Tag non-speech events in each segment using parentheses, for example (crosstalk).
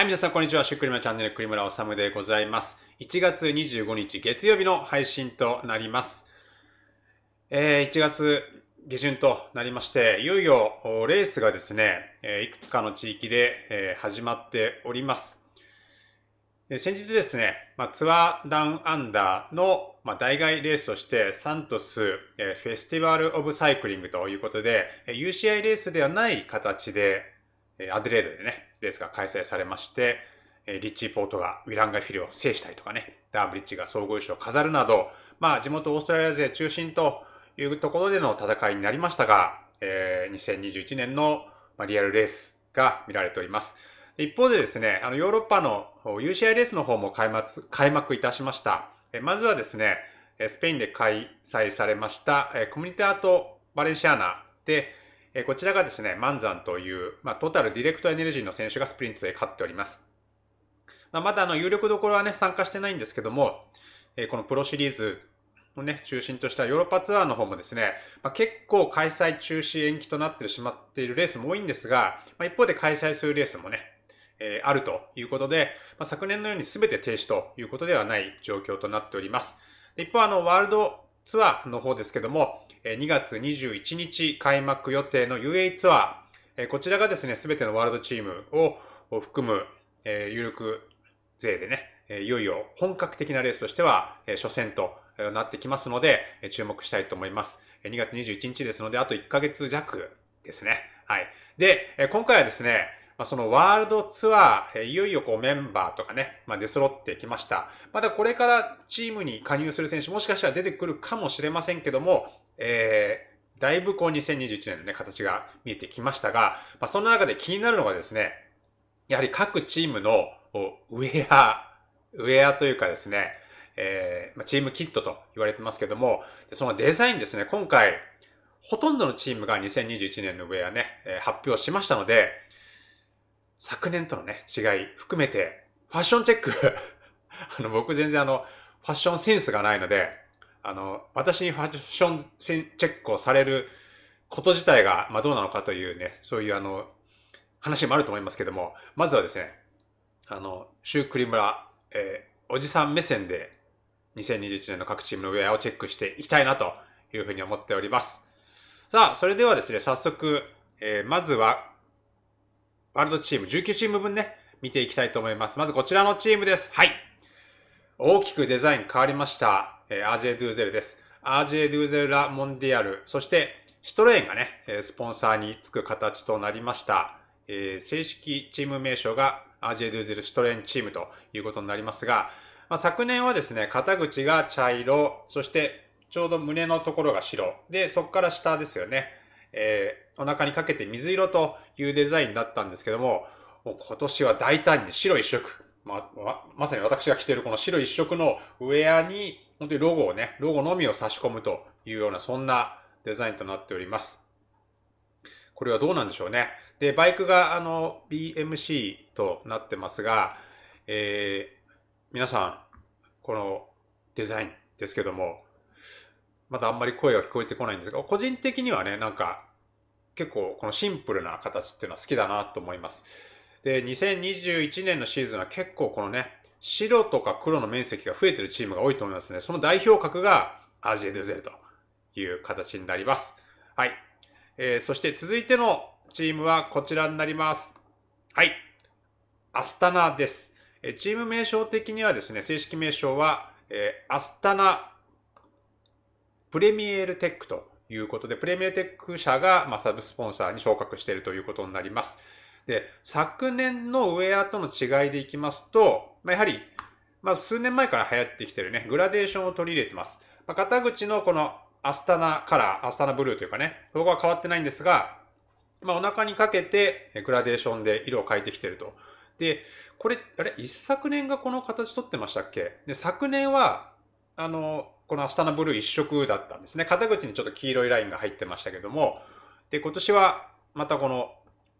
はい、皆さん、こんにちは。シュクリマチャンネル、栗村治でございます。1月25日、月曜日の配信となります。えー、1月下旬となりまして、いよいよレースがですね、えいくつかの地域で、え始まっております。先日ですね、まツアーダウンアンダーの、ま代替レースとして、サントス、えフェスティバル・オブ・サイクリングということで、UCI レースではない形で、アデレードでね、レースが開催されまして、リッチー・ポートがウィランガ・フィルを制したりとかね、ダーブリッジが総合優勝を飾るなど、まあ地元オーストラリア勢中心というところでの戦いになりましたが、えー、2021年のリアルレースが見られております。一方でですね、あのヨーロッパの UCI レースの方も開幕開幕いたしました。まずはですね、スペインで開催されましたコミュニティアートバレンシアナで、えこちらがですね、マンザンという、まあ、トータルディレクトエネルギーの選手がスプリントで勝っております。まあ、まだあの、有力どころはね、参加してないんですけども、えこのプロシリーズをね、中心としたヨーロッパツアーの方もですね、まあ、結構開催中止延期となってしまっているレースも多いんですが、まあ、一方で開催するレースもね、えー、あるということで、まあ、昨年のように全て停止ということではない状況となっております。一方、あの、ワールドツアーの方ですけども、2月21日開幕予定の UA ツアー、こちらがですね、すべてのワールドチームを含む有力勢でね、いよいよ本格的なレースとしては初戦となってきますので、注目したいと思います。2月21日ですので、あと1ヶ月弱ですね。はい。で、今回はですね、まあ、そのワールドツアー、いよいよこうメンバーとかね、まあ、出揃ってきました。まだこれからチームに加入する選手もしかしたら出てくるかもしれませんけども、えー、だいぶこう2021年のね、形が見えてきましたが、まあ、そんな中で気になるのがですね、やはり各チームのウェア、ウェアというかですね、えー、まチームキットと言われてますけども、そのデザインですね、今回、ほとんどのチームが2021年のウェアね、え発表しましたので、昨年とのね、違い含めて、ファッションチェック (laughs) あの、僕全然あの、ファッションセンスがないので、あの、私にファッションチェックをされること自体が、まあどうなのかというね、そういうあの、話もあると思いますけども、まずはですね、あの、シュークリムラ、えー、おじさん目線で、2021年の各チームのウェアをチェックしていきたいなというふうに思っております。さあ、それではですね、早速、えー、まずはワールドチーム19チーム分ね、見ていきたいと思います。まずこちらのチームです。はい。大きくデザイン変わりました。えー、ジェ・ドゥーゼルです。アージェ・ドゥーゼルラ・モンディアル、そしてシトレーンがね、スポンサーにつく形となりました。えー、正式チーム名称がアージェ・ドゥーゼルシトレーンチームということになりますが、まあ、昨年はですね、肩口が茶色、そしてちょうど胸のところが白。で、そこから下ですよね。えーお腹にかけて水色というデザインだったんですけども、もう今年は大胆に白一色。ま、まさに私が着ているこの白一色のウェアに、本当にロゴをね、ロゴのみを差し込むというような、そんなデザインとなっております。これはどうなんでしょうね。で、バイクがあの BMC となってますが、えー、皆さん、このデザインですけども、まだあんまり声は聞こえてこないんですが、個人的にはね、なんか結構このシンプルな形っていうのは好きだなと思います。で、2021年のシーズンは結構このね、白とか黒の面積が増えてるチームが多いと思いますね。その代表格がアジエドゥゼルという形になります。はい。えー、そして続いてのチームはこちらになります。はい。アスタナです。えー、チーム名称的にはですね、正式名称は、えー、アスタナプレミエールテックということで、プレミアテック社が、まサブスポンサーに昇格しているということになります。で、昨年のウェアとの違いでいきますと、まあ、やはり、まあ、数年前から流行ってきてるね、グラデーションを取り入れてます。まあ、肩口のこのアスタナカラー、アスタナブルーというかね、そこは変わってないんですが、まあ、お腹にかけてグラデーションで色を変えてきてると。で、これ、あれ、一昨年がこの形取ってましたっけで、昨年は、あの、このアスタナブルー一色だったんですね。肩口にちょっと黄色いラインが入ってましたけども、で、今年はまたこの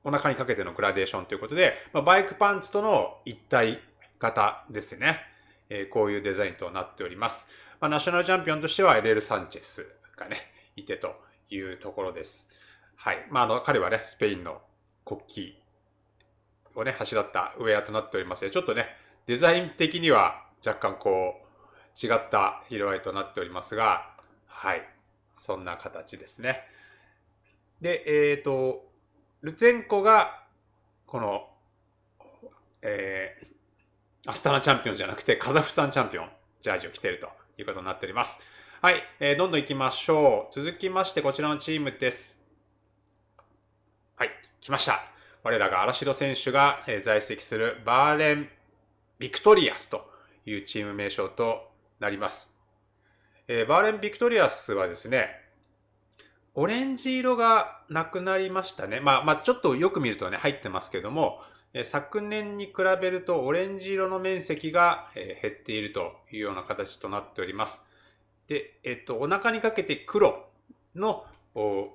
お腹にかけてのグラデーションということで、まあ、バイクパンツとの一体型ですね。えー、こういうデザインとなっております。まあ、ナショナルチャンピオンとしてはエレル・サンチェスがね、いてというところです。はい。まあ、あの、彼はね、スペインの国旗をね、柱ったウェアとなっておりますちょっとね、デザイン的には若干こう、違った色合いとなっておりますが、はい。そんな形ですね。で、えっ、ー、と、ルツェンコが、この、えー、アスタナチャンピオンじゃなくて、カザフスタンチャンピオン、ジャージを着ているということになっております。はい、えー、どんどん行きましょう。続きまして、こちらのチームです。はい、来ました。我らが荒城選手が在籍するバーレン・ビクトリアスというチーム名称と、なります。えー、バーレン・ビクトリアスはですね、オレンジ色がなくなりましたね。まあ、まあ、ちょっとよく見るとね、入ってますけども、えー、昨年に比べるとオレンジ色の面積が、えー、減っているというような形となっております。で、えっ、と、お腹にかけて黒の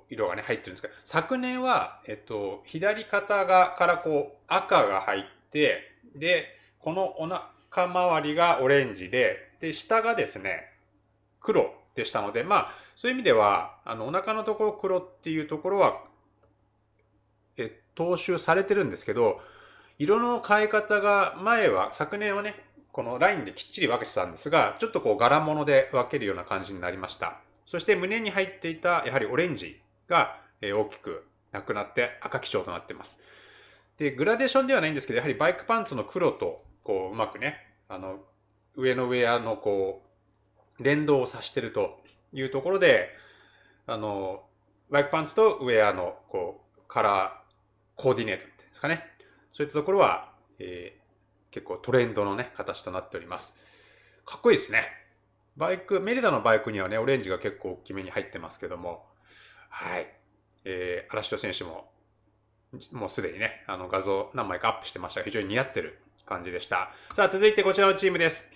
色がね、入ってるんですけど、昨年は、えっと、左肩がからこう赤が入って、で、このお腹周りがオレンジで、で、下がですね、黒でしたので、まあ、そういう意味では、あの、お腹のところ黒っていうところは、え、踏襲されてるんですけど、色の変え方が前は、昨年はね、このラインできっちり分けてたんですが、ちょっとこう柄物で分けるような感じになりました。そして胸に入っていた、やはりオレンジが大きくなくなって赤基調となってます。で、グラデーションではないんですけど、やはりバイクパンツの黒と、こう、うまくね、あの、上のウェアのこう、連動をさしてるというところで、あの、バイクパンツとウェアのこう、カラーコーディネートっていうんですかね。そういったところは、えー、結構トレンドのね、形となっております。かっこいいですね。バイク、メリダのバイクにはね、オレンジが結構大きめに入ってますけども、はい。えー、荒汐選手も、もうすでにね、あの画像何枚かアップしてましたが、非常に似合ってる感じでした。さあ、続いてこちらのチームです。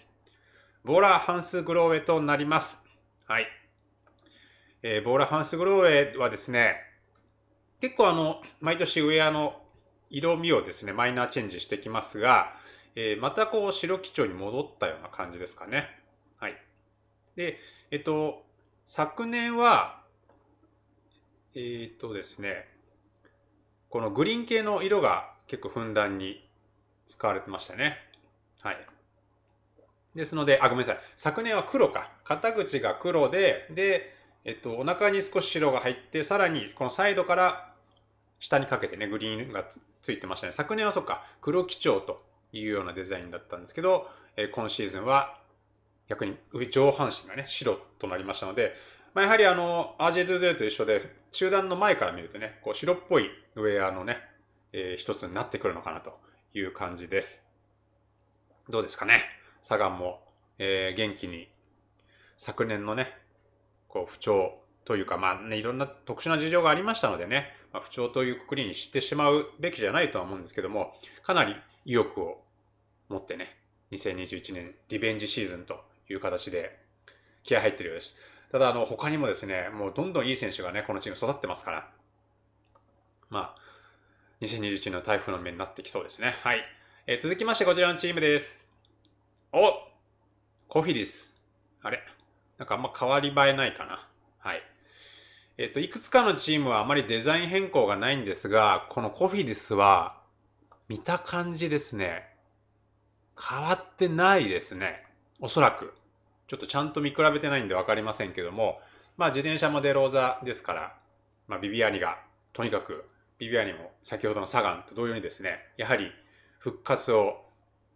ボーラーハンス・グローエとなります。はい。えー、ボーラーハンス・グローエはですね、結構あの、毎年ウェアの色味をですね、マイナーチェンジしてきますが、えー、またこう白基調に戻ったような感じですかね。はい。で、えっと、昨年は、えー、っとですね、このグリーン系の色が結構ふんだんに使われてましたね。はい。ですので、あ、ごめんなさい。昨年は黒か。肩口が黒で、で、えっと、お腹に少し白が入って、さらにこのサイドから下にかけてね、グリーンがついてましたね。昨年はそっか、黒基調というようなデザインだったんですけど、え今シーズンは逆に上半身がね、白となりましたので、まあ、やはりあの、RJ20 と一緒で、中段の前から見るとね、こう白っぽいウェアのね、えー、一つになってくるのかなという感じです。どうですかねサガンも、えー、元気に、昨年のね、こう、不調というか、まあね、いろんな特殊な事情がありましたのでね、まあ、不調というくくりにしてしまうべきじゃないとは思うんですけども、かなり意欲を持ってね、2021年リベンジシーズンという形で気合入ってるようです。ただ、あの、他にもですね、もうどんどんいい選手がね、このチーム育ってますから、まあ、2021年の台風の目になってきそうですね。はい。えー、続きましてこちらのチームです。おコフィリス。あれなんかあんま変わり映えないかな。はい。えっ、と、いくつかのチームはあまりデザイン変更がないんですが、このコフィリスは、見た感じですね。変わってないですね。おそらく。ちょっとちゃんと見比べてないんでわかりませんけども、まあ自転車もデローザですから、まあビビアニが、とにかくビビアニも先ほどのサガンと同様にですね、やはり復活を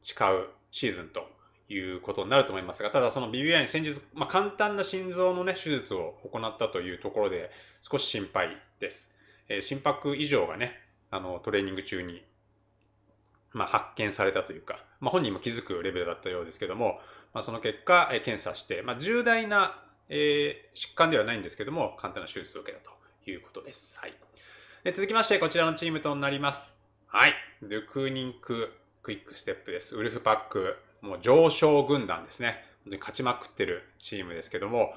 誓うシーズンということになると思いますが、ただその BBI に先日、まあ、簡単な心臓のね、手術を行ったというところで、少し心配です。えー、心拍異常がね、あの、トレーニング中に、まあ、発見されたというか、まあ、本人も気づくレベルだったようですけども、まあ、その結果、えー、検査して、まあ、重大な、えー、疾患ではないんですけども、簡単な手術を受けたということです。はい。で続きまして、こちらのチームとなります。はい。ドゥクーニンククイックステップです。ウルフパック、もう上昇軍団ですね。本当に勝ちまくってるチームですけども、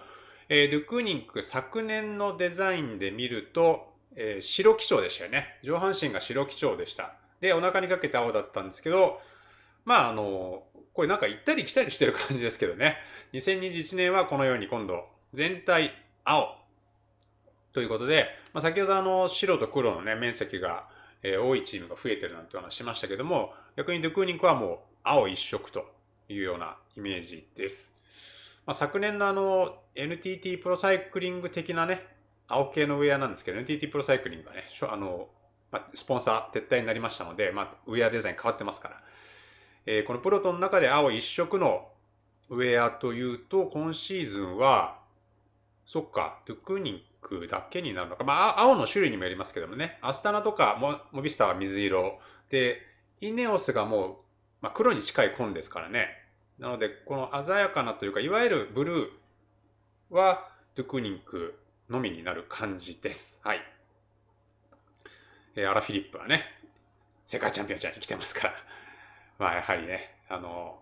えー、ドゥクーニンク昨年のデザインで見ると、えー、白基調でしたよね。上半身が白基調でした。で、お腹にかけて青だったんですけど、まああの、これなんか行ったり来たりしてる感じですけどね。2021年はこのように今度、全体青ということで、まあ、先ほどあの、白と黒のね、面積が、えー、多いチームが増えてるなんて話しましたけども、逆にドゥクーニンクはもう青一色というようなイメージです。まあ、昨年のあの NTT プロサイクリング的なね、青系のウェアなんですけど、NTT プロサイクリングがね、あの、まあ、スポンサー撤退になりましたので、まあ、ウェアデザイン変わってますから。えー、このプロトンの中で青一色のウェアというと、今シーズンは、そっか、トゥクニックだけになるのか。まあ、青の種類にもよりますけどもね、アスタナとかモモビスタは水色で、イネオスがもうまあ、黒に近い紺ですからね。なので、この鮮やかなというか、いわゆるブルーは、ドゥクニンクのみになる感じです。はい。えー、アラ・フィリップはね、世界チャンピオンチャージ来てますから。(laughs) まあ、やはりね、あの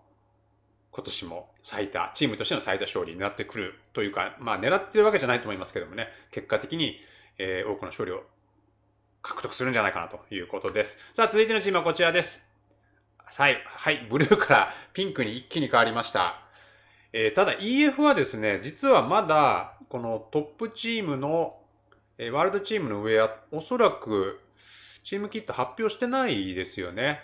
ー、今年も最多、チームとしての最多勝利になってくるというか、まあ、狙ってるわけじゃないと思いますけどもね、結果的に、えー、多くの勝利を獲得するんじゃないかなということです。さあ、続いてのチームはこちらです。はい、はい、ブルーからピンクに一気に変わりました。えー、ただ EF はですね、実はまだ、このトップチームの、えー、ワールドチームのウェア、おそらく、チームキット発表してないですよね。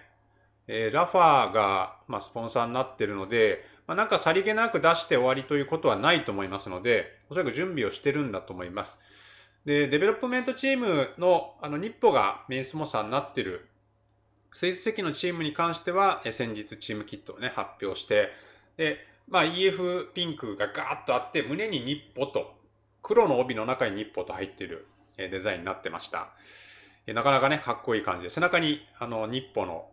えー、ラファーが、まあ、スポンサーになってるので、まあ、なんかさりげなく出して終わりということはないと思いますので、おそらく準備をしてるんだと思います。で、デベロップメントチームの、あの、日報がメインスモーサーになってるスイス籍のチームに関しては、先日チームキットをね、発表して、で、まあ EF ピンクがガーッとあって、胸にニッポと、黒の帯の中にニッポと入っているデザインになってました。なかなかね、かっこいい感じで、背中にあのニッポの、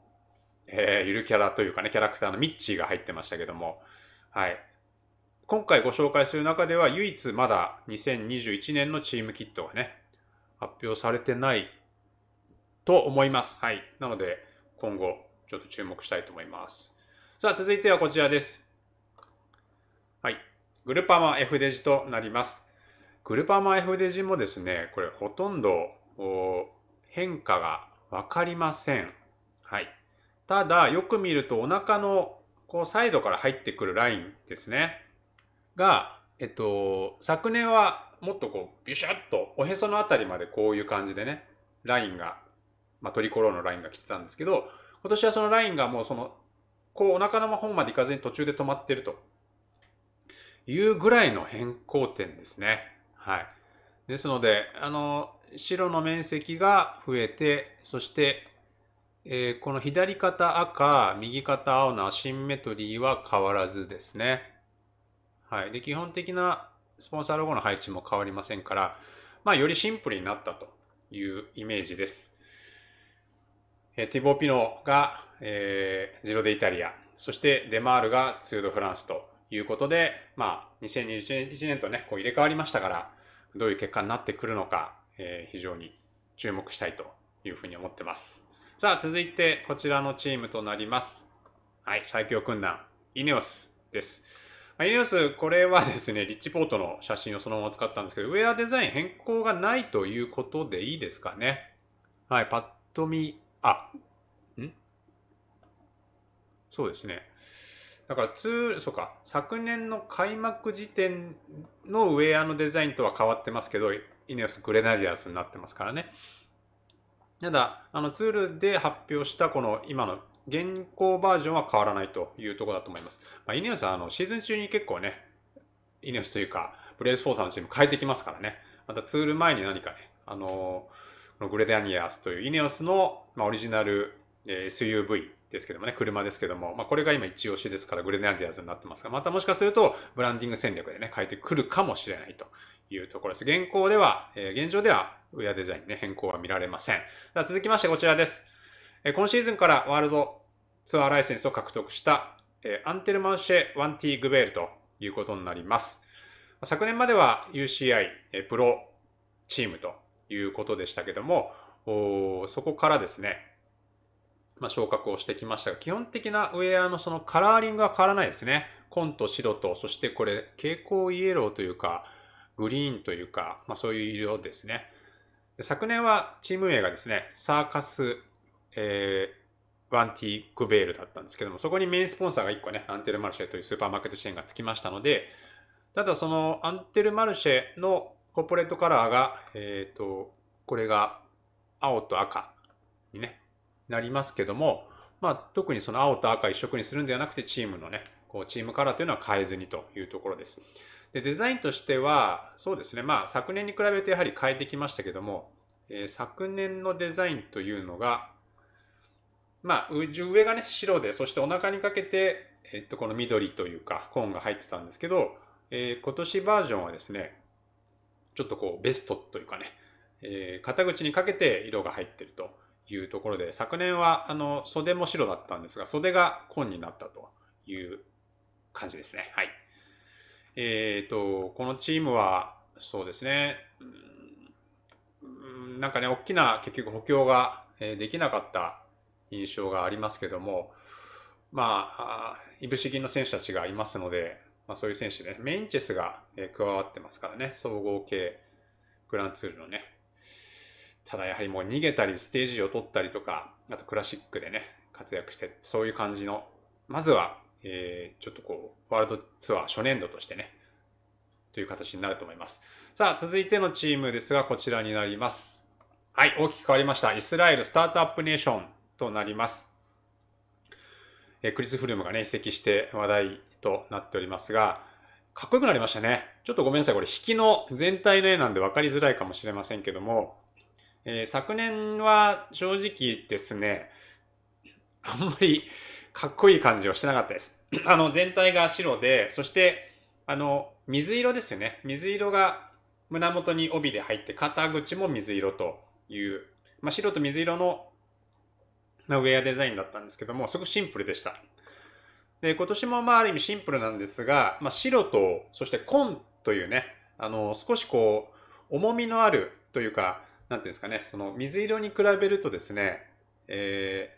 えー、ゆるキャラというかね、キャラクターのミッチーが入ってましたけども、はい。今回ご紹介する中では、唯一まだ2021年のチームキットがね、発表されてないと思います。はい。なので、今後ちょっと注目したいと思います。さあ、続いてはこちらです。はい。グルパマ F デジとなります。グルパマ F デジもですね、これほとんど変化がわかりません。はい。ただ、よく見るとお腹のこうサイドから入ってくるラインですね。が、えっと、昨年はもっとこう、ビシャッとおへそのあたりまでこういう感じでね、ラインがまあ、トリコローのラインが来てたんですけど、今年はそのラインがもうその、こうお腹の方まで行かずに途中で止まってるというぐらいの変更点ですね。はい。ですので、あの、白の面積が増えて、そして、えー、この左肩赤、右肩青のアシンメトリーは変わらずですね。はい。で、基本的なスポンサーロゴの配置も変わりませんから、まあ、よりシンプルになったというイメージです。えティボー・ピノが、えー、ジロデイタリア、そしてデマールがツード・フランスということで、まあ、2021年とね、こう入れ替わりましたから、どういう結果になってくるのか、えー、非常に注目したいというふうに思ってます。さあ、続いてこちらのチームとなります。はい、最強軍団、イネオスです。まあ、イネオス、これはですね、リッチポートの写真をそのまま使ったんですけど、ウェアデザイン変更がないということでいいですかね。はい、パッと見、あ、んそうですね。だからツール、そうか、昨年の開幕時点のウェアのデザインとは変わってますけど、イネオス・グレナディアスになってますからね。ただ、あのツールで発表したこの今の現行バージョンは変わらないというところだと思います。まあ、イネオスはあのシーズン中に結構ね、イネオスというか、ブレイスフォーサーのチーム変えてきますからね。またツール前に何かね、あのーグレデアニアスというイネオスの、まオリジナル SUV ですけどもね、車ですけども、まあ、これが今一押しですからグレデアニアスになってますが、またもしかするとブランディング戦略でね、変えてくるかもしれないというところです。現行では、え現状ではウェアデザインね、変更は見られません。続きましてこちらです。え今シーズンからワールドツアーライセンスを獲得した、えアンテルマンシェワンィーグベールということになります。昨年までは UCI、えプロチームということでしたけども、そこからですね、まあ、昇格をしてきましたが、基本的なウェアのそのカラーリングは変わらないですね。紺と白と、そしてこれ、蛍光イエローというか、グリーンというか、まあ、そういう色ですね。昨年はチーム名がですね、サーカス、えー、ワンティークベールだったんですけども、そこにメインスポンサーが1個ね、アンテルマルシェというスーパーマーケットチェーンがつきましたので、ただそのアンテルマルシェのコーポレートカラーが、えっ、ー、と、これが青と赤に、ね、なりますけども、まあ、特にその青と赤一色にするんではなくて、チームのね、こうチームカラーというのは変えずにというところです。で、デザインとしては、そうですね、まあ、昨年に比べてやはり変えてきましたけども、えー、昨年のデザインというのが、まあ、上がね、白で、そしてお腹にかけて、えっと、この緑というか、コーンが入ってたんですけど、えー、今年バージョンはですね、ちょっとこうベストというかね、えー、肩口にかけて色が入ってるというところで、昨年はあの袖も白だったんですが、袖が紺になったという感じですね。はい。えっ、ー、と、このチームは、そうですね、うんなんかね、大きな結局補強ができなかった印象がありますけども、まあ、いぶし銀の選手たちがいますので、まあ、そういう選手で、ね、メインチェスが、え加わってますからね、総合系グランツールのね。ただやはりもう逃げたり、ステージを取ったりとか、あとクラシックでね、活躍して、そういう感じの、まずは、えー、ちょっとこう、ワールドツアー初年度としてね、という形になると思います。さあ、続いてのチームですが、こちらになります。はい、大きく変わりました。イスラエルスタートアップネーションとなります。えー、クリス・フルムがね、移籍して話題となっておりますが、かっこよくなりましたね。ちょっとごめんなさい。これ、引きの全体の絵なんで分かりづらいかもしれませんけども、えー、昨年は正直ですね、あんまりかっこいい感じをしてなかったです。(clears throat) あの、全体が白で、そして、あの、水色ですよね。水色が胸元に帯で入って、肩口も水色という、まあ、白と水色のウェアデザインだったんですけども、すごくシンプルでした。で、今年もまあある意味シンプルなんですが、まあ白と、そして紺というね、あの、少しこう、重みのあるというか、なんていうんですかね、その水色に比べるとですね、え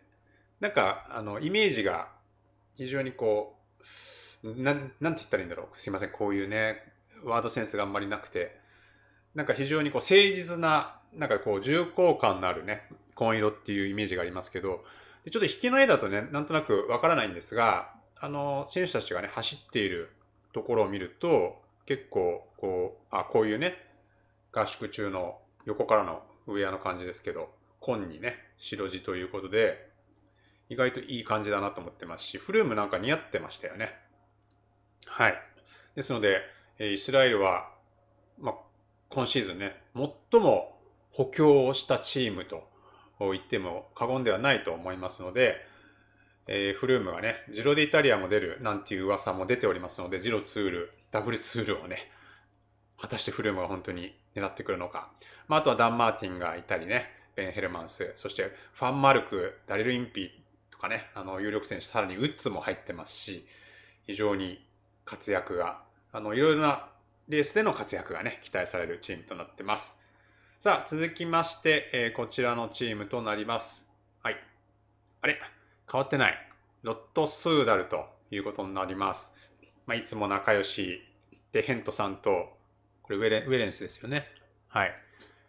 ー、なんか、あの、イメージが非常にこう、なん、なんて言ったらいいんだろう。すいません、こういうね、ワードセンスがあんまりなくて、なんか非常にこう誠実な、なんかこう重厚感のあるね、紺色っていうイメージがありますけど、ちょっと引きの絵だとね、なんとなくわからないんですが、あの、選手たちがね、走っているところを見ると、結構、こう、あ、こういうね、合宿中の横からのウェアの感じですけど、紺にね、白地ということで、意外といい感じだなと思ってますし、フルームなんか似合ってましたよね。はい。ですので、イスラエルは、ま今シーズンね、最も補強をしたチームと言っても過言ではないと思いますので、えー、フルームがね、ジロでイタリアも出るなんていう噂も出ておりますので、ジロツール、ダブルツールをね、果たしてフルームが本当に狙ってくるのか。まあ、あとはダン・マーティンがいたりね、ベン・ヘルマンス、そしてファン・マルク、ダリル・インピとかね、あの、有力選手、さらにウッズも入ってますし、非常に活躍が、あの、いろいろなレースでの活躍がね、期待されるチームとなってます。さあ、続きまして、えー、こちらのチームとなります。はい。あれ変わってない。ロットスーダルということになります。まあ、いつも仲良しで、ヘントさんと、これウェレウェレンスですよね。はい。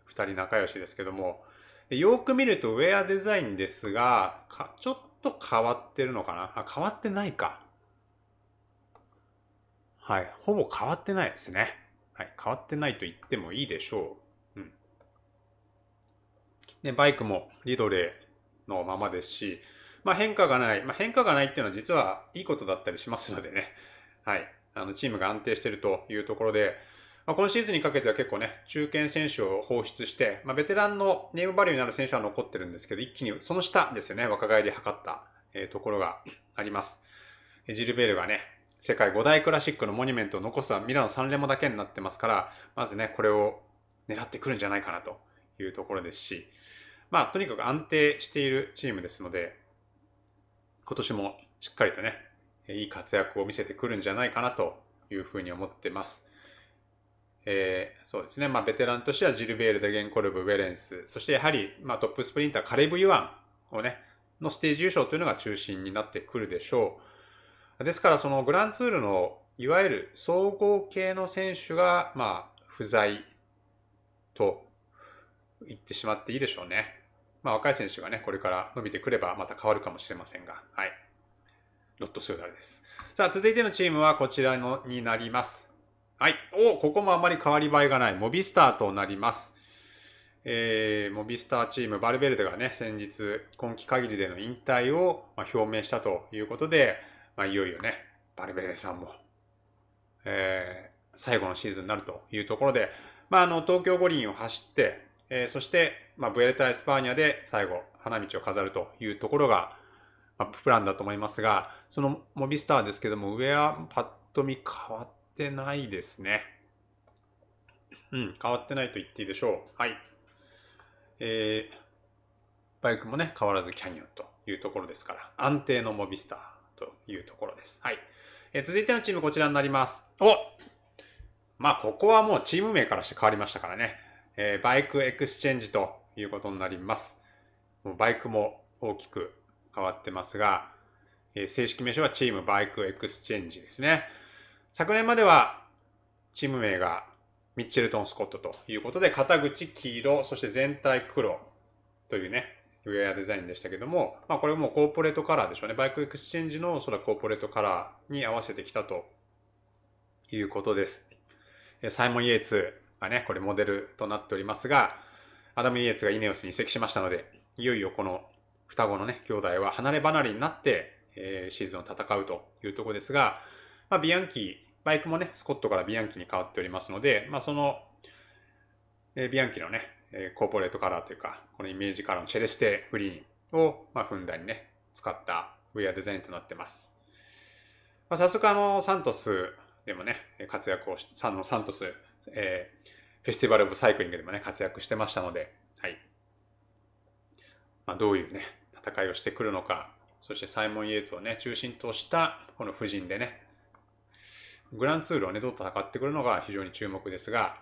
2人仲良しですけども、よく見るとウェアデザインですが、ちょっと変わってるのかなあ、変わってないか。はい。ほぼ変わってないですね。はい。変わってないと言ってもいいでしょう。うん。で、バイクもリドレーのままですし、まあ、変化がない。まあ、変化がないっていうのは実はいいことだったりしますのでね。(laughs) はい。あの、チームが安定してるというところで、まあ、今シーズンにかけては結構ね、中堅選手を放出して、まあ、ベテランのネームバリューになる選手は残ってるんですけど、一気にその下ですよね、若返り測った、えー、ところがあります。ジルベールがね、世界5大クラシックのモニュメントを残すはミラノ3連もだけになってますから、まずね、これを狙ってくるんじゃないかなというところですし、まあ、とにかく安定しているチームですので、今年もしっかりとね、いい活躍を見せてくるんじゃないかなというふうに思ってます。えー、そうですね、まあ、ベテランとしてはジルベール、デゲンコルブ、ウェレンス、そしてやはり、まあ、トップスプリンター、カレブ・ユアンをね、のステージ優勝というのが中心になってくるでしょう。ですから、そのグランツールのいわゆる総合系の選手が、まあ、不在と言ってしまっていいでしょうね。まあ、若い選手がね、これから伸びてくればまた変わるかもしれませんが、はい。ロット・スーダルです。さあ、続いてのチームはこちらのになります。はい。おここもあまり変わり映えがない、モビスターとなります。えー、モビスターチーム、バルベルデがね、先日、今季限りでの引退を、ま表明したということで、まあ、いよいよね、バルベルデさんも、えー、最後のシーズンになるというところで、まあ、あの、東京五輪を走って、えー、そして、まあ、ブエルタ・エスパーニャで最後、花道を飾るというところが、まあ、プランだと思いますが、そのモビスターですけども、上はパッと見変わってないですね。うん、変わってないと言っていいでしょう。はい。えー、バイクもね、変わらずキャニオンというところですから、安定のモビスターというところです。はい。えー、続いてのチームこちらになります。おまあ、ここはもうチーム名からして変わりましたからね。えー、バイクエクスチェンジということになります。もうバイクも大きく変わってますが、えー、正式名称はチームバイクエクスチェンジですね。昨年まではチーム名がミッチェルトン・スコットということで、肩口黄色、そして全体黒というね、ウェアデザインでしたけども、まあ、これもコーポレートカラーでしょうね。バイクエクスチェンジのおそらくコーポレートカラーに合わせてきたということです。サイモン・イエイツがね、これモデルとなっておりますが、アダム・イエツがイネオスに移籍しましたので、いよいよこの双子のね、兄弟は離れ離れになって、えー、シーズンを戦うというところですが、まあ、ビアンキー、バイクもね、スコットからビアンキーに変わっておりますので、まあ、その、えー、ビアンキーのね、えー、コーポレートカラーというか、このイメージカラーのチェレステグリーンを、まあ、ふんだんにね、使ったウェアデザインとなってます。まあ、早速あの、サントスでもね、活躍をし、サのサントスえー、フェスティバル・オブ・サイクリングでもね、活躍してましたので、はい。まあ、どういうね、戦いをしてくるのか、そしてサイモン・イエーズをね、中心としたこの夫人でね、グランツールをね、どう戦ってくるのが非常に注目ですが、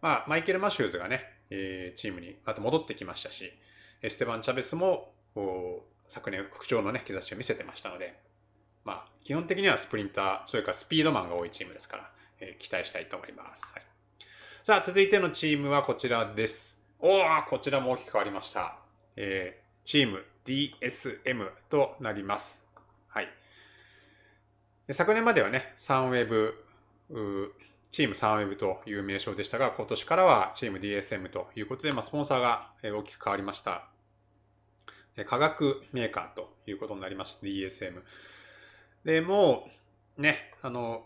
まあ、マイケル・マシューズがね、えー、チームにまた戻ってきましたし、ステバン・チャベスも昨年復調のね、兆しを見せてましたので、まあ、基本的にはスプリンター、それからスピードマンが多いチームですから、えー、期待したいと思います。はいさあ、続いてのチームはこちらです。おー、こちらも大きく変わりました。えー、チーム DSM となります。はい。昨年まではね、サンウェブ、チームサンウェブという名称でしたが、今年からはチーム DSM ということで、まあ、スポンサーが大きく変わりました。化学メーカーということになります。DSM。で、もう、ね、あの、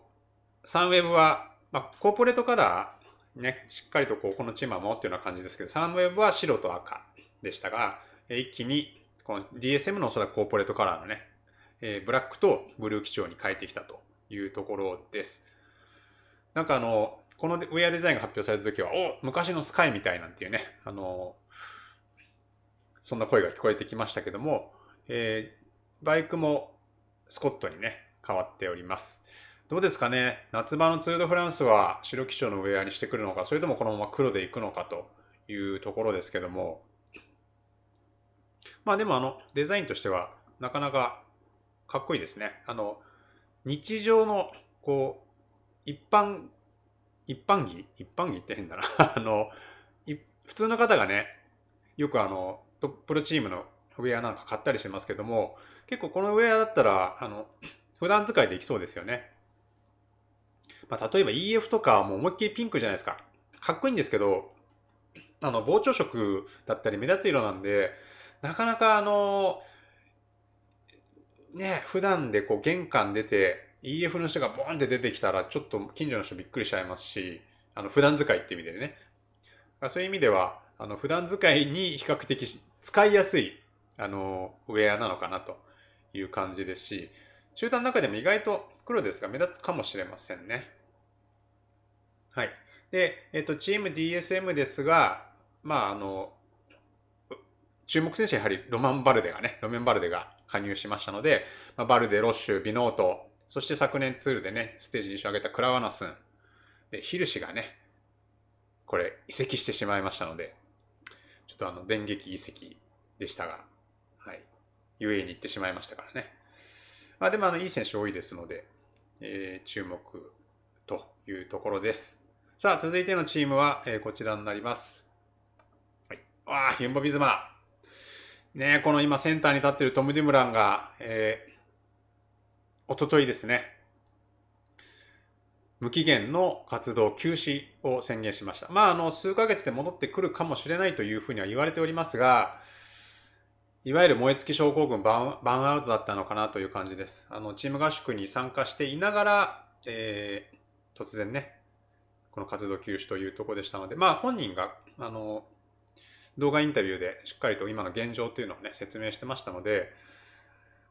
サンウェブは、まあ、コーポレートカラね、しっかりとこう、このチームは守っているような感じですけど、サムウェブは白と赤でしたが、一気に、この DSM のおそらくコーポレートカラーのね、えー、ブラックとブルー基調に変えてきたというところです。なんかあの、このウェアデザインが発表された時は、お昔のスカイみたいなんていうね、あの、そんな声が聞こえてきましたけども、えー、バイクもスコットにね、変わっております。どうですかね夏場のツール・ド・フランスは白基調のウェアにしてくるのか、それともこのまま黒でいくのかというところですけども、まあでもあのデザインとしてはなかなかかっこいいですね。あの日常のこう一般一般着一般着って変だな (laughs) あの普通の方がねよくあのトップロチームのウェアなんか買ったりしますけども結構このウェアだったらあの普段使いできそうですよねまあ、例えば EF とかもう思いっきりピンクじゃないですか。かっこいいんですけど、あの、膨張色だったり目立つ色なんで、なかなかあの、ね、普段でこう玄関出て EF の人がボーンって出てきたらちょっと近所の人びっくりしちゃいますし、あの、普段使いって意味でね。そういう意味では、あの、普段使いに比較的使いやすい、あの、ウェアなのかなという感じですし、集団の中でも意外と黒ですが目立つかもしれませんね。はい。で、えっと、チーム DSM ですが、まあ、あの、注目選手はやはりロマン・バルデがね、ロメン・バルデが加入しましたので、まあ、バルデ、ロッシュ、ビノート、そして昨年ツールでね、ステージに勝上げたクラワナスン、で、ヒルシがね、これ移籍してしまいましたので、ちょっとあの、電撃移籍でしたが、はい。UA に行ってしまいましたからね。まあでもあの、いい選手多いですので、えー、注目いうところです。さあ、続いてのチームは、えー、こちらになります。はい。わあ、ヒュンボビズマ。ねこの今センターに立ってるトム・デュムランが、えー、おとといですね、無期限の活動休止を宣言しました。まあ、あの、数ヶ月で戻ってくるかもしれないというふうには言われておりますが、いわゆる燃え尽き症候群バンアウトだったのかなという感じです。あの、チーム合宿に参加していながら、えー、突然ね、この活動休止というとこでしたので、まあ本人が、あの、動画インタビューでしっかりと今の現状というのをね、説明してましたので、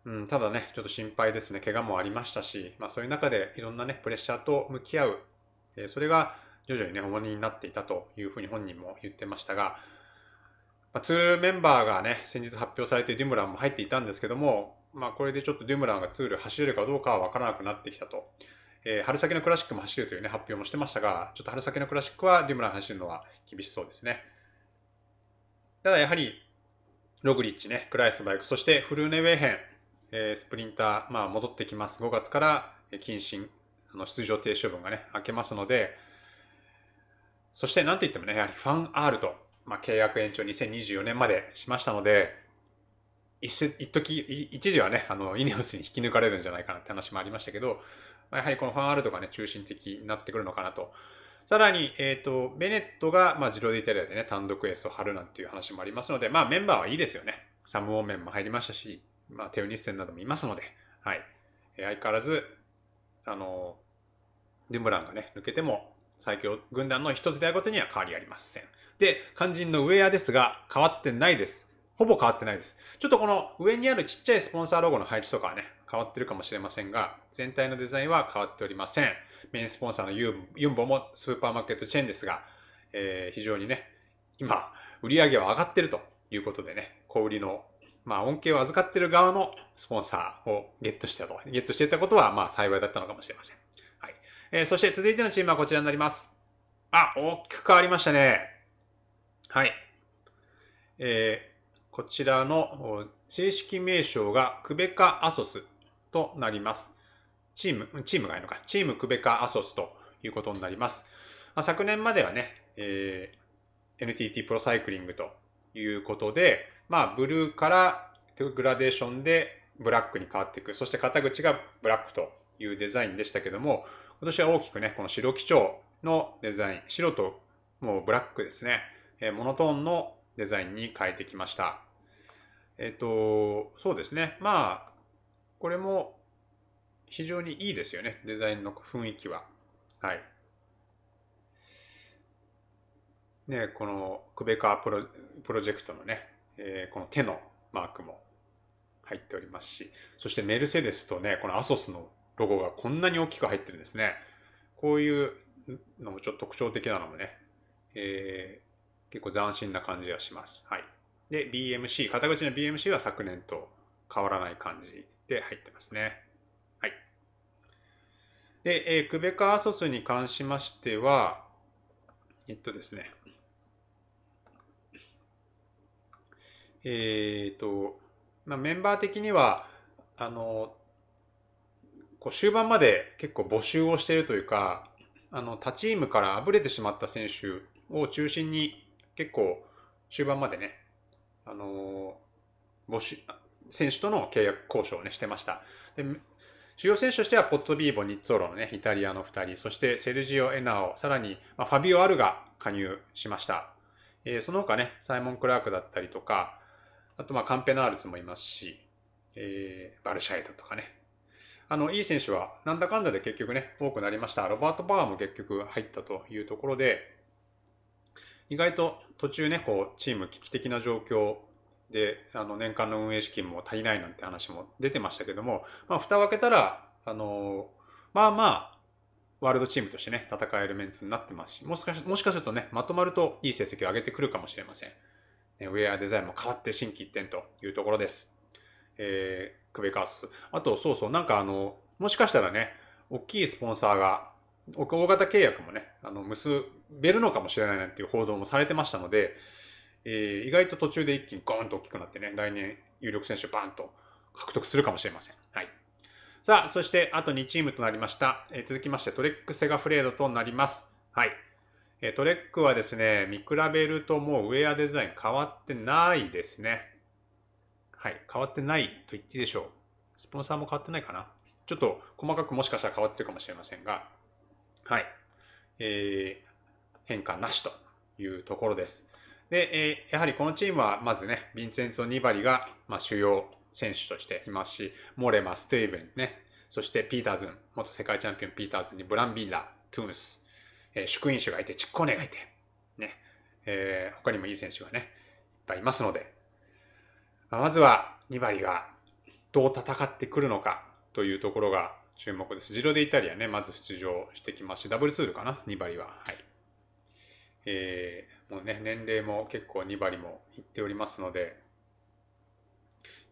うん、ただね、ちょっと心配ですね。怪我もありましたし、まあそういう中でいろんなね、プレッシャーと向き合う、えそれが徐々にね、重荷になっていたというふうに本人も言ってましたが、まあ、ツールメンバーがね、先日発表されてデュムランも入っていたんですけども、まあこれでちょっとデュムランがツール走れるかどうかはわからなくなってきたと。えー、春先のクラシックも走るというね、発表もしてましたが、ちょっと春先のクラシックはデュムラン走るのは厳しそうですね。ただやはり、ログリッチね、クライスバイク、そしてフルーネウェーヘン、えー、スプリンター、まあ戻ってきます。5月から謹慎、あの出場停止処分がね、明けますので、そしてなんといってもね、やはりファン・アールと、まあ、契約延長2024年までしましたので、一時、一時はね、あの、イネオスに引き抜かれるんじゃないかなって話もありましたけど、やはりこのファン・アールドがね、中心的になってくるのかなと。さらに、えっ、ー、と、ベネットが、まあ、ジローディタリアでね、単独エースを張るなんていう話もありますので、まあ、メンバーはいいですよね。サム・オーメンも入りましたし、まあ、テオニステンなどもいますので、はい。えー、相変わらず、あのー、デュムランがね、抜けても、最強軍団の一つであることには変わりありません。で、肝心のウェアですが、変わってないです。ほぼ変わってないです。ちょっとこの上にあるちっちゃいスポンサーロゴの配置とかはね、変わってるかもしれませんが、全体のデザインは変わっておりません。メインスポンサーのユンボもスーパーマーケットチェーンですが、えー、非常にね、今、売り上げは上がってるということでね、小売りの、まあ、恩恵を預かってる側のスポンサーをゲットしたと、ゲットしてたことは、まあ、幸いだったのかもしれません。はい。えー、そして続いてのチームはこちらになります。あ、大きく変わりましたね。はい。えー、こちらの正式名称がクベカアソスとなります。チーム、チームがいいのか。チームクベカアソスということになります。まあ、昨年まではね、えー、NTT プロサイクリングということで、まあ、ブルーからグラデーションでブラックに変わっていく。そして肩口がブラックというデザインでしたけども、今年は大きくね、この白基調のデザイン、白ともうブラックですね、えー、モノトーンのデザインに変えてきました。えっ、ー、と、そうですね。まあ、これも非常にいいですよね。デザインの雰囲気は。はい。ね、このクベカープロプロジェクトのね、えー、この手のマークも入っておりますし、そしてメルセデスとね、このアソスのロゴがこんなに大きく入ってるんですね。こういうのもちょっと特徴的なのもね、えー、結構斬新な感じがします。はい。で、BMC、肩口の BMC は昨年と変わらない感じで入ってますね。はい。で、えー、クベカアソスに関しましては、えっとですね、えっ、と、まあ、メンバー的には、あの、こう終盤まで結構募集をしているというか、あの、他チームからあぶれてしまった選手を中心に結構終盤までね、あの、募集、選手との契約交渉を、ね、してました。で主要選手としては、ポッツビーボ、ニッツォロのね、イタリアの2人、そしてセルジオ・エナオ、さらに、まファビオ・アルが加入しました。えー、その他ね、サイモン・クラークだったりとか、あと、まあ、カンペナールズもいますし、えー、バルシャイドとかね。あの、いい選手は、なんだかんだで結局ね、多くなりました。ロバート・パワーも結局入ったというところで、意外と途中ね、こう、チーム危機的な状況で、あの、年間の運営資金も足りないなんて話も出てましたけども、まあ、蓋を開けたら、あの、まあまあ、ワールドチームとしてね、戦えるメンツになってますし、もしかしもしかするとね、まとまるといい成績を上げてくるかもしれません。ね、ウェアデザインも変わって心機一転というところです。えー、クベカーソス。あと、そうそう、なんかあの、もしかしたらね、大きいスポンサーが、大型契約もね、あの、結べるのかもしれないなんていう報道もされてましたので、えー、意外と途中で一気にゴーンと大きくなってね、来年有力選手バーンと獲得するかもしれません。はい。さあ、そしてあと2チームとなりました。えー、続きましてトレックセガフレードとなります。はい。えー、トレックはですね、見比べるともうウェアデザイン変わってないですね。はい。変わってないと言っていいでしょう。スポンサーも変わってないかな。ちょっと細かくもしかしたら変わってるかもしれませんが、はい。えー、変化なしというところです。で、えー、やはりこのチームはまずね、ヴィンセンツォ・ニバリが、まあ、主要選手としていますし、モレマ、ステイブンね、そしてピーターズン、元世界チャンピオンピーターズンにブランビンラ、トゥーンス、えー、宿員手がいて、チッコーネがいて、ね、えー、他にもいい選手がね、いっぱいいますので、まあ、まずはニバリがどう戦ってくるのかというところが注目です。ジロデイタリアね、まず出場してきますし、ダブルツールかな、ニバリは。はい。えー、もうね、年齢も結構2割もいっておりますので、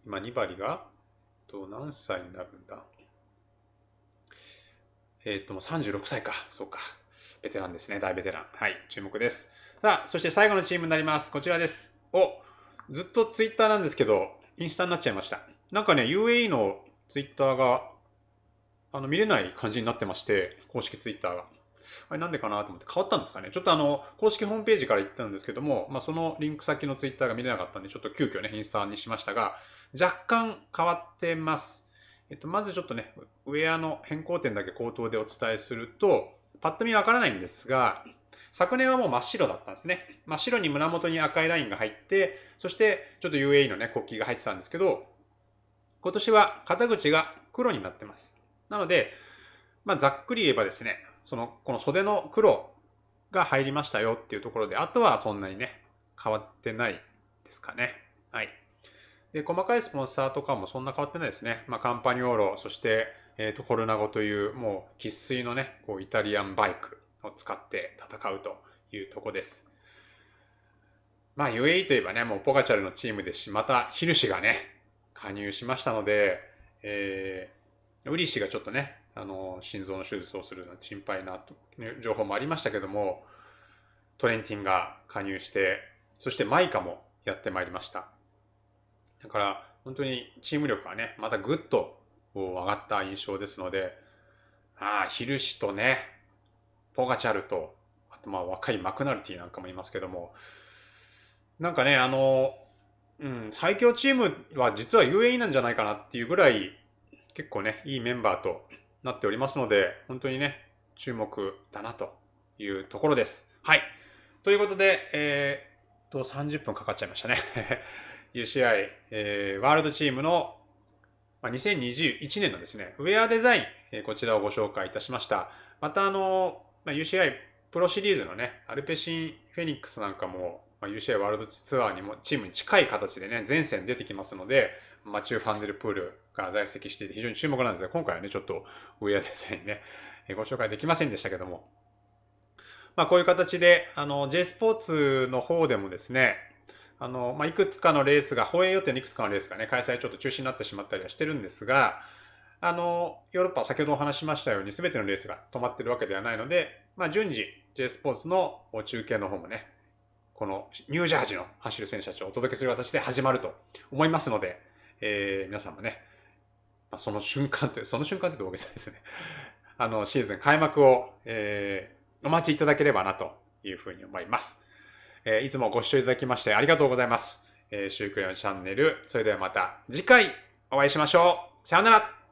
今2割が、えっと、何歳になるんだえー、っと、もう36歳か。そうか。ベテランですね。大ベテラン。はい。注目です。さあ、そして最後のチームになります。こちらです。おずっとツイッターなんですけど、インスタになっちゃいました。なんかね、UAE のツイッターが、あの、見れない感じになってまして、公式ツイッターが。あれなんでかなと思って変わったんですかね。ちょっとあの、公式ホームページから言ったんですけども、まあそのリンク先のツイッターが見れなかったんで、ちょっと急遽ね、インスタにしましたが、若干変わってます。えっと、まずちょっとね、ウェアの変更点だけ口頭でお伝えすると、パッと見わからないんですが、昨年はもう真っ白だったんですね。真っ白に胸元に赤いラインが入って、そしてちょっと UAE のね、国旗が入ってたんですけど、今年は肩口が黒になってます。なので、まあ、ざっくり言えばですね、その、この袖の黒が入りましたよっていうところで、あとはそんなにね、変わってないですかね。はい。で、細かいスポンサーとかもそんな変わってないですね。まあ、カンパニオーロ、そして、えっ、ー、と、コルナゴという、もう、喫水のね、こう、イタリアンバイクを使って戦うというとこです。まあ、UAE といえばね、もう、ポガチャルのチームですし、また、ヒルシがね、加入しましたので、えー、ウリシがちょっとね、あの、心臓の手術をするなんて心配なという情報もありましたけども、トレンティンが加入して、そしてマイカもやってまいりました。だから、本当にチーム力はね、またぐっと上がった印象ですので、ああ、ヒルシとね、ポガチャルと、あとまあ若いマクナルティなんかもいますけども、なんかね、あの、うん、最強チームは実は UAE なんじゃないかなっていうぐらい、結構ね、いいメンバーとなっておりますので、本当にね、注目だなというところです。はい。ということで、えー、と、30分かかっちゃいましたね。UCI、(laughs) えー、ワールドチームの、ま2021年のですね、ウェアデザイン、えー、こちらをご紹介いたしました。また、あの、まあ、UCI プロシリーズのね、アルペシン・フェニックスなんかも、まあ、UCI ワールドツアーにもチームに近い形でね、前線出てきますので、マチュー・ファンデルプールが在籍していて非常に注目なんですが、今回はね、ちょっと上田先インね、ご紹介できませんでしたけども。まあ、こういう形で、あの、J スポーツの方でもですね、あの、まあ、いくつかのレースが、放映予定のいくつかのレースがね、開催ちょっと中止になってしまったりはしてるんですが、あの、ヨーロッパ、先ほどお話しましたように、全てのレースが止まってるわけではないので、まあ、順次、J スポーツの中継の方もね、このニュージャージの走る選手たちをお届けする形で始まると思いますので、えー、皆さんもね、まあ、その瞬間という、その瞬間というわけじさいですね。(laughs) あの、シーズン開幕を、えー、お待ちいただければなというふうに思います。えー、いつもご視聴いただきましてありがとうございます。えー、シュークレヨンチャンネル、それではまた次回お会いしましょう。さようなら